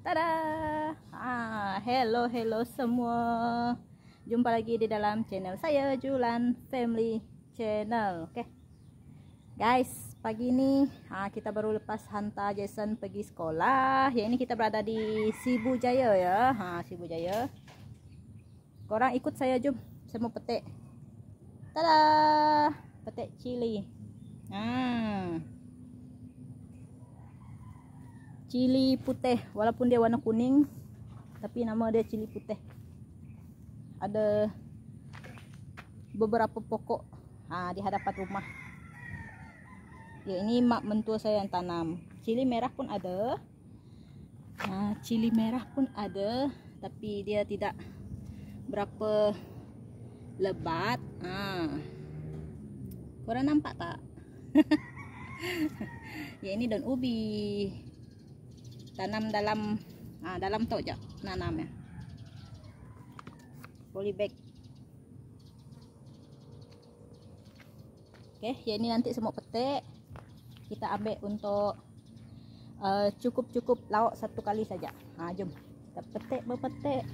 Tada! Ah, hello, hello semua. Jumpa lagi di dalam channel saya Julan Family Channel, okay? Guys, pagi ni ah, kita baru lepas hantar Jason pergi sekolah. Ya ini kita berada di Sibu Jaya ya. Ha, Sibu Jaya. Korang ikut saya jom. Saya mau petik. Tada! Petik cili. Hmm cili putih walaupun dia warna kuning tapi nama dia cili putih ada beberapa pokok ha, di hadapan rumah ya ini mak mentua saya yang tanam cili merah pun ada ha, cili merah pun ada tapi dia tidak berapa lebat ha. korang nampak tak ya ini daun ubi tanam dalam ah, dalam tok je nanam ya. Polybag. Okey, ya ini nanti semua petik kita ambil untuk eh, cukup-cukup uh, lauk satu kali saja. Ha jom. Kita petik berpetik.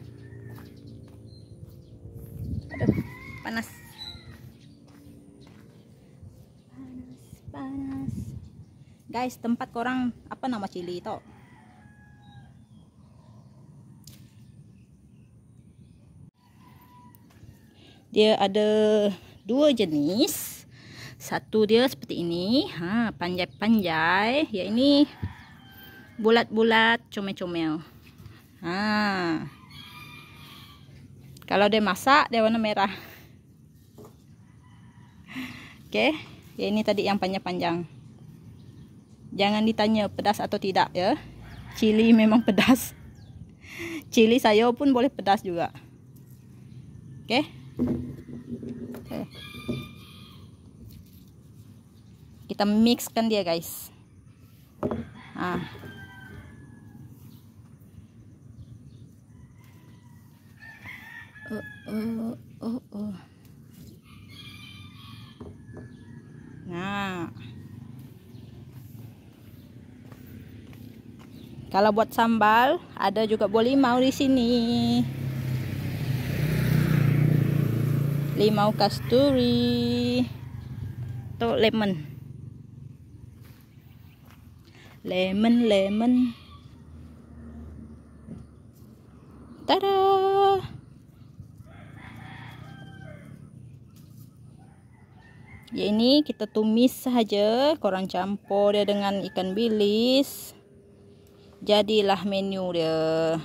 Aduh, panas. Panas, panas. Guys, tempat korang apa nama cili tok? dia ada dua jenis. Satu dia seperti ini, ha panjai-panjai, ya ini bulat-bulat, comel-comel. Ha. Kalau dia masak dia warna merah. Okay, ya ini tadi yang panjang-panjang. Jangan ditanya pedas atau tidak ya. Cili memang pedas. Cili sayur pun boleh pedas juga. Okay. Oke. Kita mixkan dia, guys. Ah. Oh, oh, oh, oh. Nah. Kalau buat sambal, ada juga boleh mau di sini. limau kasturi atau lemon lemon lemon tada Yang ini kita tumis sahaja. Korang campur dia dengan ikan bilis. Jadilah menu dia.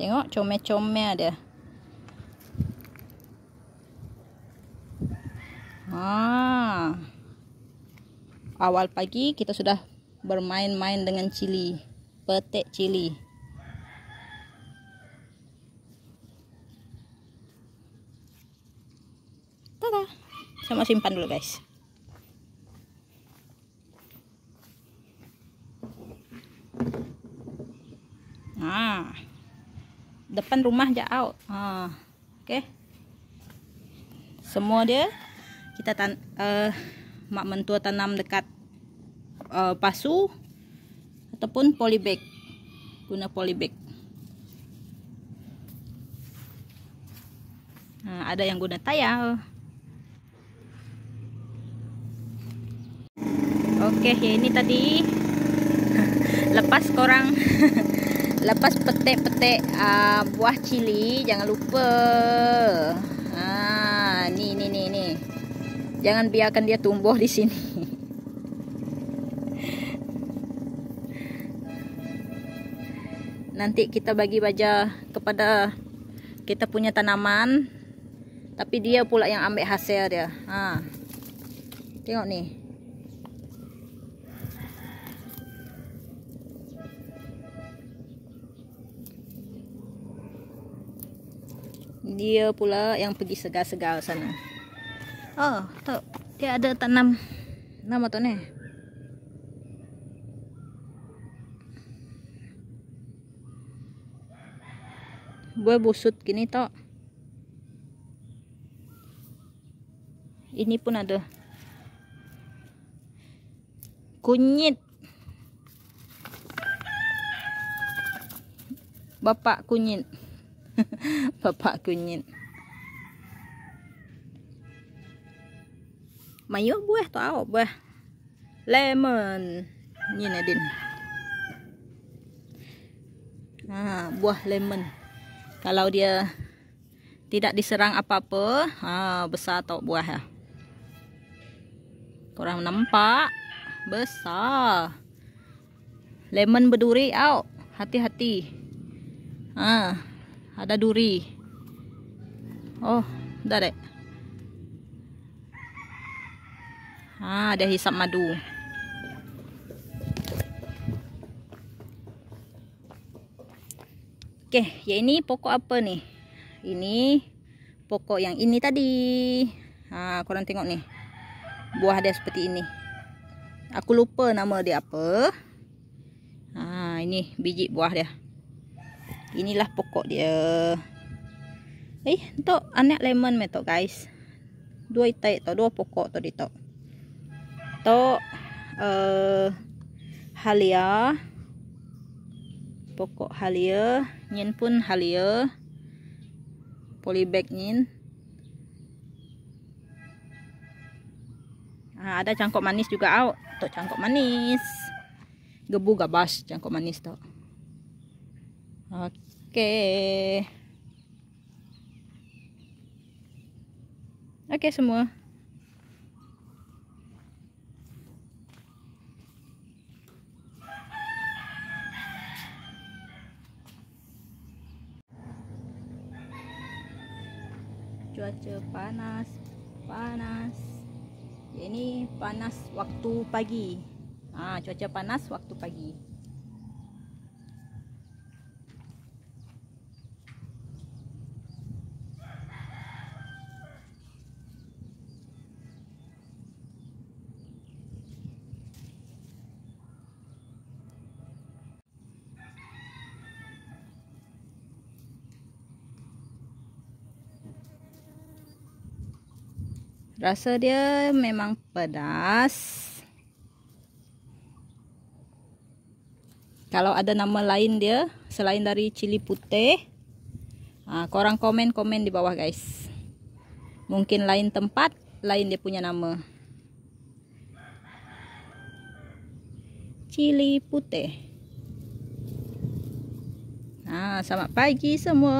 Tengok comel-comel dia. Ha. Awal pagi kita sudah bermain-main dengan cili. Petik cili. Tada. Saya mau simpan dulu guys. Ah. depan rumah jauh out. oke okay. semua dia kita tan uh, mak mentua tanam dekat uh, pasu ataupun polybag guna polybag nah, ada yang guna tayar. oke ya ini tadi lepas korang Lepas petik-petik uh, buah cili jangan lupa. Ha ni ni ni ni. Jangan biarkan dia tumbuh di sini. Nanti kita bagi baja kepada kita punya tanaman. Tapi dia pula yang ambil hasil dia. Ha. Tengok ni. dia pula yang pergi segar-segar sana. Oh, tak. Dia ada tanam. Nama tu ni. Buah busut gini tak. Ini pun ada. Kunyit. Bapak kunyit. Bapak kunyit Mayu buah tu awak buah Lemon Ni Nadine ha, Buah lemon Kalau dia Tidak diserang apa-apa ha, Besar tau buah ya. Korang nampak Besar Lemon berduri awak Hati-hati Haa ada duri. Oh, dah dek. Ah, ada hisap madu. Okey, ya ini pokok apa ni? Ini pokok yang ini tadi. Ha, korang tengok ni. Buah dia seperti ini. Aku lupa nama dia apa. Ha, ini biji buah dia inilah pokok dia eh tu anak lemon me tu guys dua itai tu dua pokok tu di tu tu eh, halia pokok halia nyen pun halia polybag nyen Ha, ada cangkok manis juga aw. Tok cangkok manis. Gebu gabas cangkok manis tok. Okey. okay semua. Cuaca panas, panas. Ini panas waktu pagi. Ah, cuaca panas waktu pagi. Rasa dia memang pedas. Kalau ada nama lain dia selain dari cili putih, ah korang komen-komen di bawah guys. Mungkin lain tempat, lain dia punya nama. Cili putih. Ah, selamat pagi semua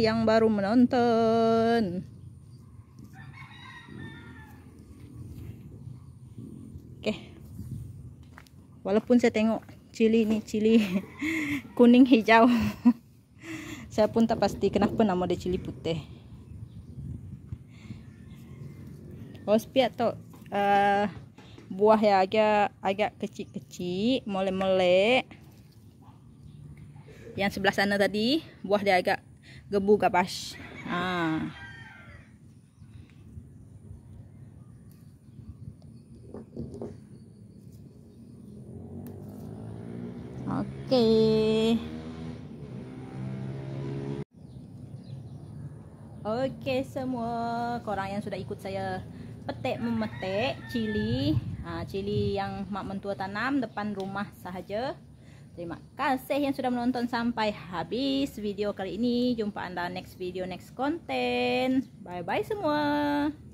yang baru menonton. Walaupun saya tengok cili ni cili kuning hijau. Saya pun tak pasti kenapa nama dia cili putih. Rosbi atau uh, buah yang agak agak kecil-kecil, molek-molek. Yang sebelah sana tadi, buah dia agak gebu gabas. Ah. Okay, okay semua, korang yang sudah ikut saya petik memetik cili, ha, cili yang mak mentua tanam depan rumah sahaja. Terima kasih yang sudah menonton sampai habis video kali ini. Jumpa anda next video next content. Bye bye semua.